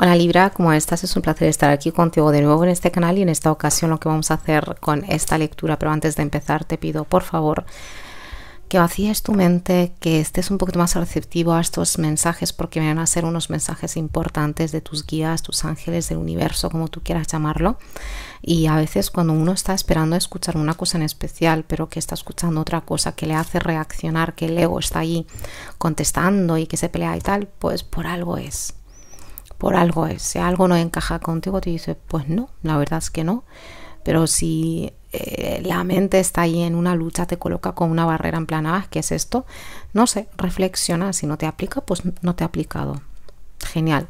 Hola Libra, como estás? Es un placer estar aquí contigo de nuevo en este canal y en esta ocasión lo que vamos a hacer con esta lectura, pero antes de empezar te pido por favor que vacíes tu mente, que estés un poquito más receptivo a estos mensajes porque van a ser unos mensajes importantes de tus guías, tus ángeles, del universo, como tú quieras llamarlo. Y a veces cuando uno está esperando escuchar una cosa en especial, pero que está escuchando otra cosa que le hace reaccionar, que el ego está ahí contestando y que se pelea y tal, pues por algo es por algo es. Eh, si algo no encaja contigo, te dice, pues no, la verdad es que no. Pero si eh, la mente está ahí en una lucha, te coloca con una barrera en plan, ¿vas? Ah, ¿qué es esto? No sé, reflexiona, si no te aplica, pues no te ha aplicado. Genial.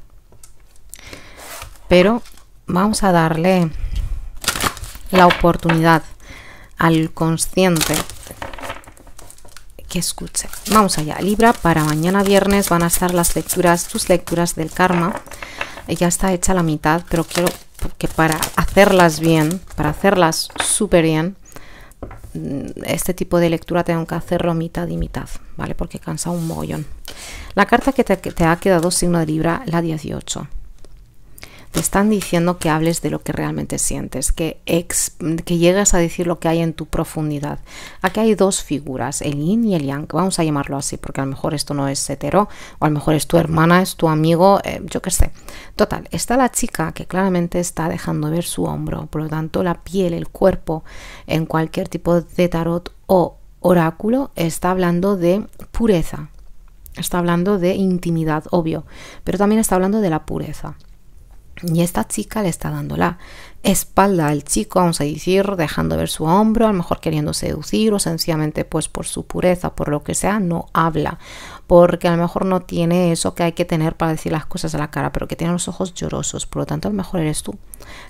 Pero vamos a darle la oportunidad al consciente que escuche. Vamos allá, Libra, para mañana viernes van a estar las lecturas, tus lecturas del karma ya está hecha la mitad, pero quiero que para hacerlas bien, para hacerlas súper bien, mm, este tipo de lectura tengo que hacerlo mitad y mitad, ¿vale? Porque cansa un mollón La carta que te, que te ha quedado signo de Libra, la 18 están diciendo que hables de lo que realmente sientes, que, que llegas a decir lo que hay en tu profundidad. Aquí hay dos figuras, el yin y el yang, vamos a llamarlo así, porque a lo mejor esto no es hetero, o a lo mejor es tu hermana, es tu amigo, eh, yo qué sé. Total, está la chica que claramente está dejando ver su hombro, por lo tanto la piel, el cuerpo, en cualquier tipo de tarot o oráculo, está hablando de pureza, está hablando de intimidad, obvio, pero también está hablando de la pureza. Y esta chica le está dando la espalda al chico, vamos a decir, dejando ver su hombro, a lo mejor queriendo seducir o sencillamente pues por su pureza, por lo que sea, no habla, porque a lo mejor no tiene eso que hay que tener para decir las cosas a la cara, pero que tiene los ojos llorosos, por lo tanto a lo mejor eres tú,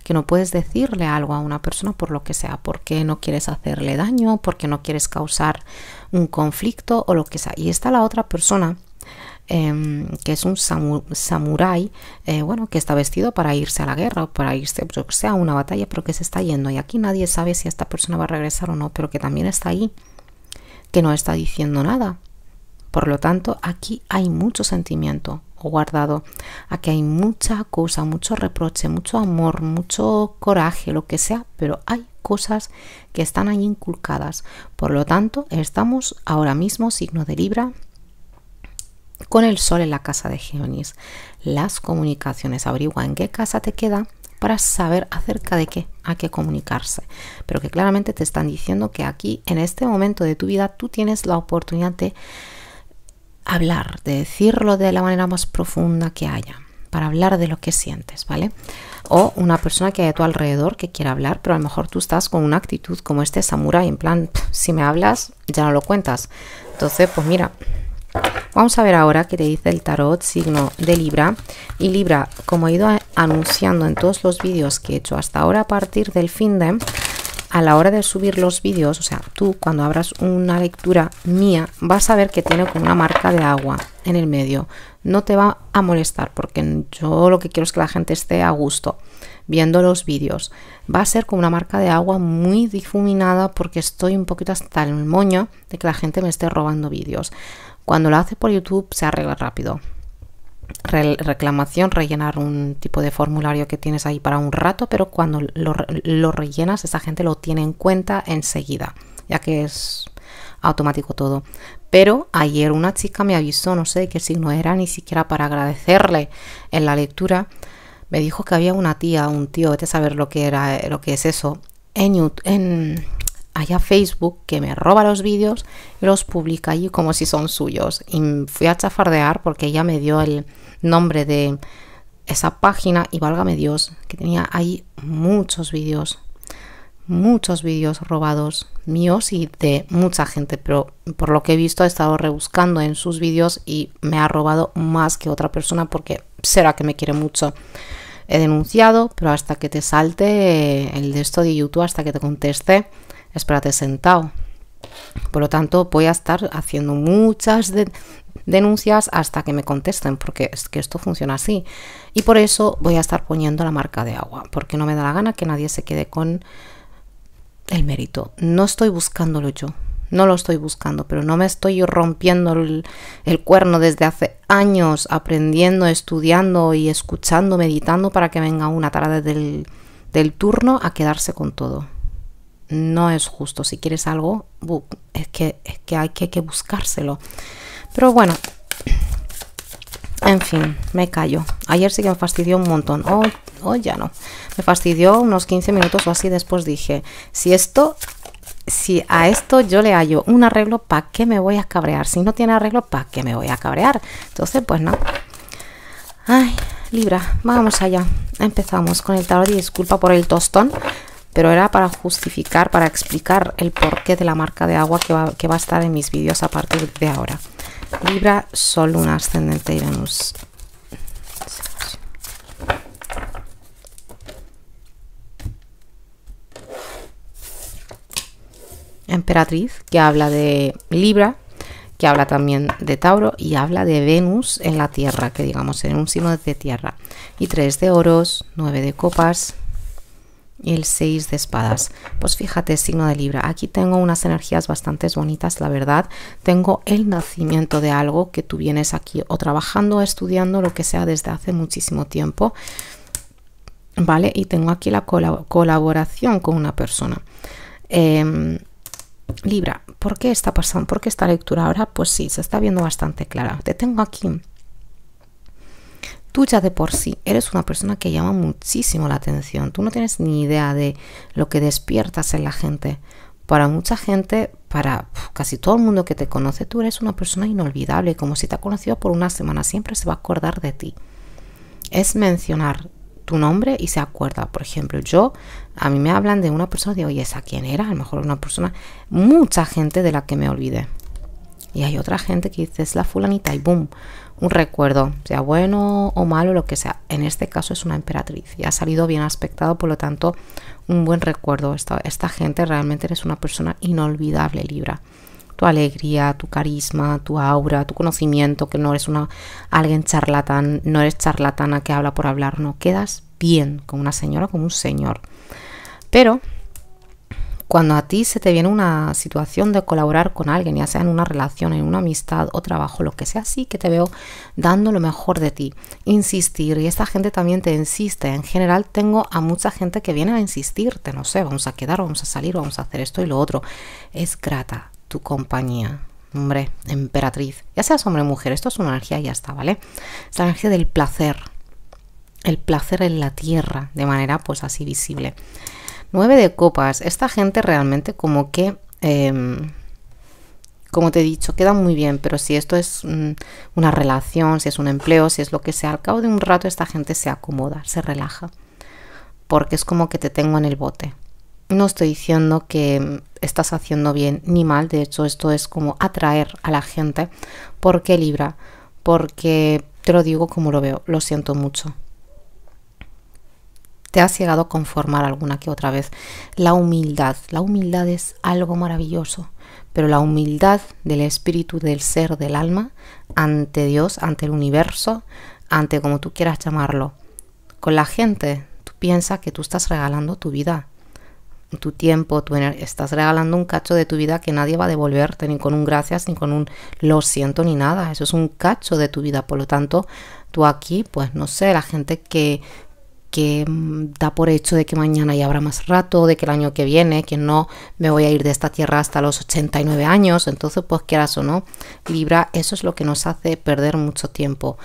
que no puedes decirle algo a una persona por lo que sea, porque no quieres hacerle daño, porque no quieres causar un conflicto o lo que sea. Y está la otra persona Em, que es un samurái, eh, bueno, que está vestido para irse a la guerra o para irse, yo sea, a una batalla, pero que se está yendo. Y aquí nadie sabe si esta persona va a regresar o no, pero que también está ahí, que no está diciendo nada. Por lo tanto, aquí hay mucho sentimiento guardado. Aquí hay mucha cosa, mucho reproche, mucho amor, mucho coraje, lo que sea, pero hay cosas que están ahí inculcadas. Por lo tanto, estamos ahora mismo signo de Libra con el sol en la casa de Gionis. Las comunicaciones averigua en qué casa te queda para saber acerca de qué ...a qué comunicarse. Pero que claramente te están diciendo que aquí, en este momento de tu vida, tú tienes la oportunidad de hablar, de decirlo de la manera más profunda que haya, para hablar de lo que sientes, ¿vale? O una persona que hay a tu alrededor que quiera hablar, pero a lo mejor tú estás con una actitud como este samurai, en plan, si me hablas, ya no lo cuentas. Entonces, pues mira, Vamos a ver ahora qué te dice el tarot, signo de Libra. Y Libra, como he ido anunciando en todos los vídeos que he hecho hasta ahora, a partir del fin de, a la hora de subir los vídeos, o sea, tú cuando abras una lectura mía, vas a ver que tiene como una marca de agua en el medio. No te va a molestar porque yo lo que quiero es que la gente esté a gusto viendo los vídeos. Va a ser como una marca de agua muy difuminada porque estoy un poquito hasta el moño de que la gente me esté robando vídeos. Cuando lo haces por YouTube se arregla rápido. reclamación, rellenar un tipo de formulario que tienes ahí para un rato, pero cuando lo, rellenas esa gente lo tiene en cuenta enseguida, ya que es automático todo. Pero ayer una chica me avisó, no sé qué signo era, ni siquiera para agradecerle en la lectura, me dijo que había una tía, un tío, vete saber lo que era, eh, lo que es eso, en, YouTube a Facebook que me roba los vídeos y los publica allí como si son suyos. Y fui a chafardear porque ella me dio el nombre de esa página y válgame Dios que tenía ahí muchos vídeos, muchos vídeos robados míos y de mucha gente, pero por lo que he visto he estado rebuscando en sus vídeos y me ha robado más que otra persona porque será que me quiere mucho he denunciado, pero hasta que te salte el de esto de YouTube, hasta que te conteste, espérate sentado. Por lo tanto, voy a estar haciendo muchas denuncias hasta que me contesten, porque es que esto funciona así. Y por eso voy a estar poniendo la marca de agua, porque no me da la gana que nadie se quede con el mérito. No estoy buscándolo yo, no lo estoy buscando, pero no me estoy rompiendo el, cuerno desde hace años aprendiendo, estudiando y escuchando, meditando para que venga una tarde del turno a quedarse con todo no es justo. Si quieres algo, es que, es que hay que, buscárselo. Pero bueno, en fin, me callo. Ayer sí que me fastidió un montón. Hoy, oh, ya no. Me fastidió unos 15 minutos o así. Después dije, si esto, si a esto yo le hallo un arreglo, ¿para qué me voy a cabrear? Si no tiene arreglo, ¿para qué me voy a cabrear? Entonces, pues no. Ay, Libra, vamos allá. Empezamos con el tarot y disculpa por el tostón pero era para justificar, para explicar el porqué de la marca de agua que va, a estar en mis vídeos a partir de ahora. Libra, Sol, Luna, Ascendente y Venus. Emperatriz, que habla de Libra, que habla también de Tauro y habla de Venus en la Tierra, que digamos en un signo de Tierra. Y tres de oros, 9 de copas, y el 6 de espadas pues fíjate signo de libra aquí tengo unas energías bastante bonitas la verdad tengo el nacimiento de algo que tú vienes aquí o trabajando o estudiando lo que sea desde hace muchísimo tiempo vale y tengo aquí la colaboración con una persona em, libra ¿por qué está pasando? ¿por qué esta lectura ahora? pues sí se está viendo bastante clara te tengo aquí tú de por sí eres una persona que llama muchísimo la atención. Tú no tienes ni idea de lo que despiertas en la gente. Para mucha gente, para casi todo el mundo que te conoce, tú eres una persona inolvidable. Como si te ha conocido por una semana, siempre se va a acordar de ti. Es mencionar tu nombre y se acuerda. Por ejemplo, yo, a mí me hablan de una persona, de hoy esa quién era? A lo mejor una persona, mucha gente de la que me olvidé. Y hay otra gente que dice, es la fulanita y boom un recuerdo, sea bueno o malo, lo que sea. En este caso es una emperatriz y ha salido bien aspectado, por lo tanto, un buen recuerdo. Esta, esta gente realmente eres una persona inolvidable, Libra. Tu alegría, tu carisma, tu aura, tu conocimiento, que no eres una, alguien charlatán, no eres charlatana que habla por hablar, no. Quedas bien con una señora, como un señor. Pero cuando a ti se te viene una situación de colaborar con alguien, ya sea en una relación, en una amistad o trabajo, lo que sea, así que te veo dando lo mejor de ti. Insistir, y esta gente también te insiste. En general tengo a mucha gente que viene a insistirte, no sé, vamos a quedar, vamos a salir, vamos a hacer esto y lo otro. Es grata tu compañía. Hombre, emperatriz, ya seas hombre o mujer, esto es una energía y ya está, ¿vale? Es la energía del placer, el placer en la tierra, de manera pues así visible. Nueve de copas. Esta gente realmente como que... Em, como te he dicho, queda muy bien, pero si esto es mm, una relación, si es un empleo, si es lo que sea, al cabo de un rato esta gente se acomoda, se relaja, porque es como que te tengo en el bote. No estoy diciendo que mm, estás haciendo bien ni mal, de hecho esto es como atraer a la gente, porque Libra, porque te lo digo como lo veo, lo siento mucho, te has llegado a conformar alguna que otra vez. La humildad, la humildad es algo maravilloso, pero la humildad del espíritu, del ser, del alma, ante Dios, ante el universo, ante como tú quieras llamarlo. Con la gente, tú piensas que tú estás regalando tu vida, tu tiempo, tu estás regalando un cacho de tu vida que nadie va a devolverte, ni con un gracias, ni con un lo siento, ni nada. Eso es un cacho de tu vida. Por lo tanto, tú aquí, pues no sé, la gente que que mm, da por hecho de que mañana ya habrá más rato, de que el año que viene, que no me voy a ir de esta tierra hasta los 89 años, entonces pues quieras o no, Libra, eso es lo que nos hace perder mucho tiempo.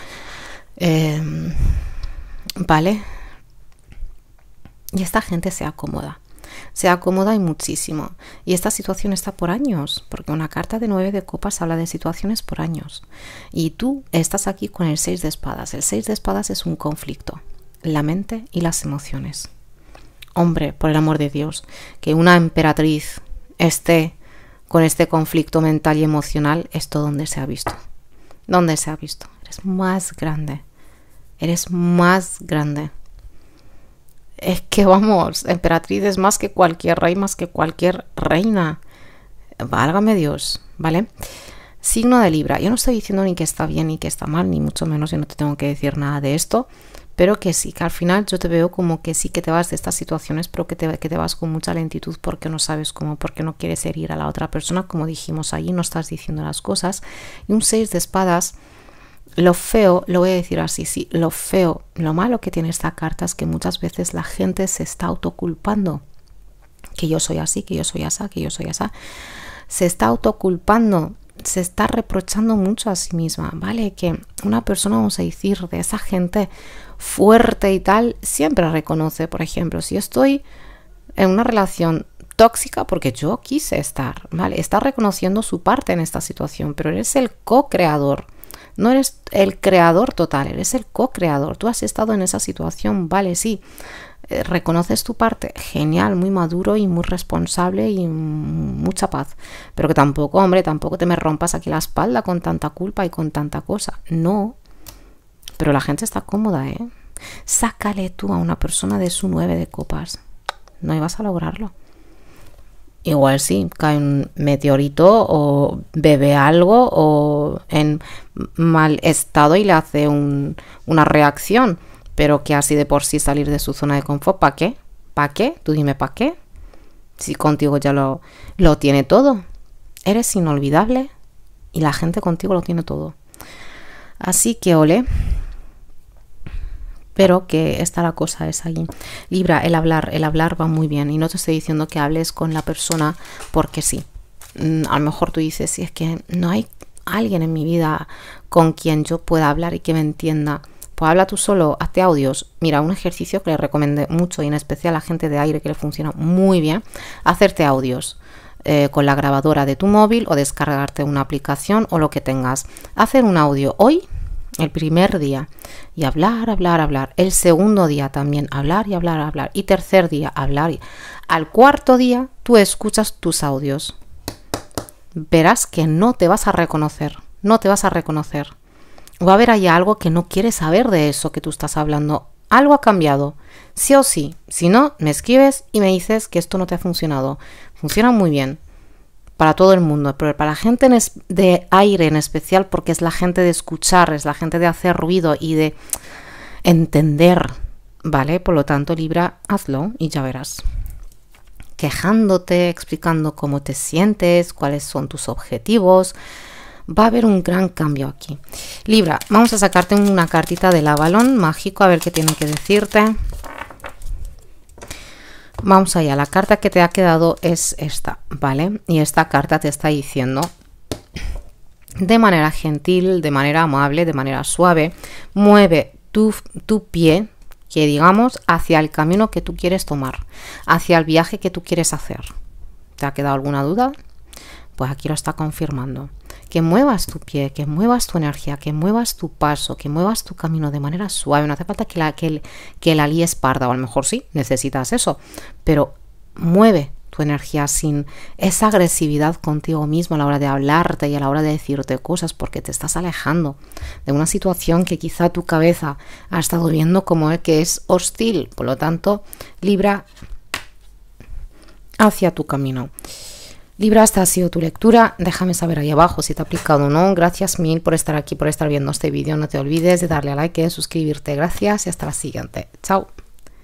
Em, ¿Vale? Y esta gente se acomoda, se acomoda y muchísimo. Y esta situación está por años, porque una carta de nueve de copas habla de situaciones por años. Y tú estás aquí con el seis de espadas. El 6 de espadas es un conflicto la mente y las emociones. Hombre, por el amor de Dios, que una emperatriz esté con este conflicto mental y emocional, esto donde se ha visto. Donde se ha visto. Eres más grande. Eres más grande. Es que vamos, emperatriz es más que cualquier rey, más que cualquier reina. Válgame Dios, ¿vale? Signo de Libra. Yo no estoy diciendo ni que está bien ni que está mal, ni mucho menos yo no te tengo que decir nada de esto, pero que sí, que al final yo te veo como que sí que te vas de estas situaciones, pero que te, que te vas con mucha lentitud porque no sabes cómo, porque no quieres herir a la otra persona, como dijimos allí, no estás diciendo las cosas. Y un 6 de espadas, lo feo, lo voy a decir así, sí, lo feo, lo malo que tiene esta carta es que muchas veces la gente se está autoculpando, que yo soy así, que yo soy asa, que yo soy esa, Se está autoculpando se está reprochando mucho a sí misma, ¿vale? Que una persona, vamos a decir, de esa gente fuerte y tal, siempre reconoce, por ejemplo, si estoy en una relación tóxica porque yo quise estar, ¿vale? Está reconociendo su parte en esta situación, pero eres el co-creador. No eres el creador total, eres el co-creador. Tú has estado en esa situación, vale, sí. Eh, reconoces tu parte, genial, muy maduro y muy responsable y mucha paz. Pero que tampoco, hombre, tampoco te me rompas aquí la espalda con tanta culpa y con tanta cosa. No. Pero la gente está cómoda, ¿eh? Sácale tú a una persona de su nueve de copas. No ibas a lograrlo. Igual sí, cae un meteorito o bebe algo o en mal estado y le hace una reacción pero que así de por sí salir de su zona de confort, ¿para qué? ¿Para qué? Tú dime, ¿para qué? Si contigo ya lo, lo tiene todo. Eres inolvidable y la gente contigo lo tiene todo. Así que ole. Pero que está la cosa es ahí. Libra, el hablar, el hablar va muy bien. Y no te estoy diciendo que hables con la persona porque sí. Mm, a lo mejor tú dices, si es que no hay alguien en mi vida con quien yo pueda hablar y que me entienda pues habla tú solo, hazte audios. Mira, un ejercicio que le recomiendo mucho y en especial a gente de aire que le funciona muy bien, hacerte audios. Eh, con la grabadora de tu móvil o descargarte una aplicación o lo que tengas. Hacer un audio hoy, el primer día, y hablar, hablar, hablar. El segundo día también, hablar y hablar, hablar. Y tercer día, hablar. Y... Al cuarto día, tú escuchas tus audios. Verás que no te vas a reconocer, no te vas a reconocer o a ver, hay algo que no quiere saber de eso que tú estás hablando. Algo ha cambiado. Sí o sí. Si no, me escribes y me dices que esto no te ha funcionado. Funciona muy bien para todo el mundo, pero para la gente de aire en especial, porque es la gente de escuchar, es la gente de hacer ruido y de entender, ¿vale? Por lo tanto, Libra, hazlo y ya verás. Quejándote, explicando cómo te sientes, cuáles son tus objetivos, va a haber un gran cambio aquí. Libra, vamos a sacarte una cartita del avalón mágico, a ver qué tiene que decirte. Vamos allá, la carta que te ha quedado es esta, ¿vale? Y esta carta te está diciendo de manera gentil, de manera amable, de manera suave, mueve tu, tu pie, que digamos, hacia el camino que tú quieres tomar, hacia el viaje que tú quieres hacer. ¿Te ha quedado alguna duda? Pues aquí lo está confirmando. Que muevas tu pie, que muevas tu energía, que muevas tu paso, que muevas tu camino de manera suave. No hace falta que la, que, que la parda, o a lo mejor sí, necesitas eso, pero mueve tu energía sin esa agresividad contigo mismo a la hora de hablarte y a la hora de decirte cosas porque te estás alejando de una situación que quizá tu cabeza ha estado viendo como el que es hostil. Por lo tanto, Libra hacia tu camino. Libra, esta ha sido tu lectura. Déjame saber ahí abajo si te ha aplicado o no. Gracias mil por estar aquí, por estar viendo este vídeo. No te olvides de darle a like, suscribirte. Gracias y hasta la siguiente. Chao.